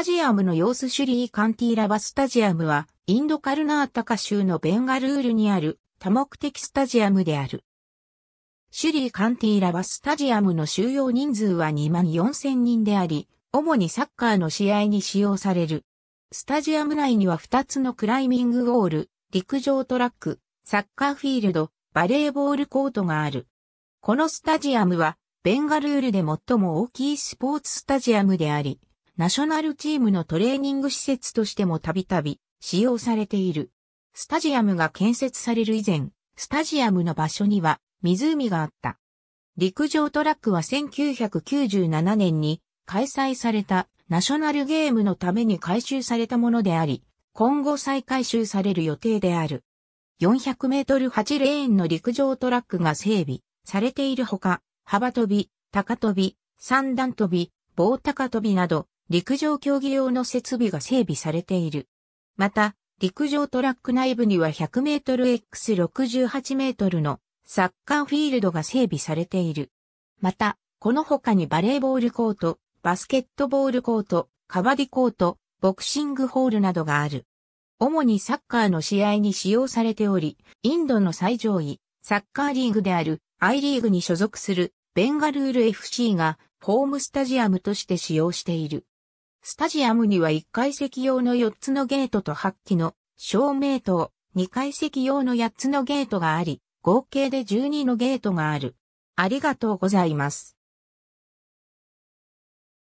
タジアムの様子シュリーカンティーラバスタジアムは、インドカルナータカ州のベンガルールにある多目的スタジアムである。シュリーカンティーラバスタジアムの収容人数は2万4000人であり、主にサッカーの試合に使用される。スタジアム内には2つのクライミングウォール、陸上トラック、サッカーフィールド、バレーボールコートがある。このスタジアムは、ベンガルールで最も大きいスポーツスタジアムであり、ナショナルチームのトレーニング施設としてもたびたび使用されている。スタジアムが建設される以前、スタジアムの場所には湖があった。陸上トラックは1997年に開催されたナショナルゲームのために回収されたものであり、今後再回収される予定である。400メートル8レーンの陸上トラックが整備されているほか、幅跳び、高跳び、三段跳び、棒高跳びなど、陸上競技用の設備が整備されている。また、陸上トラック内部には100メートル X68 メートルのサッカーフィールドが整備されている。また、この他にバレーボールコート、バスケットボールコート、カバディコート、ボクシングホールなどがある。主にサッカーの試合に使用されており、インドの最上位、サッカーリーグである I リーグに所属するベンガルール FC がホームスタジアムとして使用している。スタジアムには1階席用の4つのゲートと8機の照明灯、2階席用の8つのゲートがあり、合計で12のゲートがある。ありがとうございます。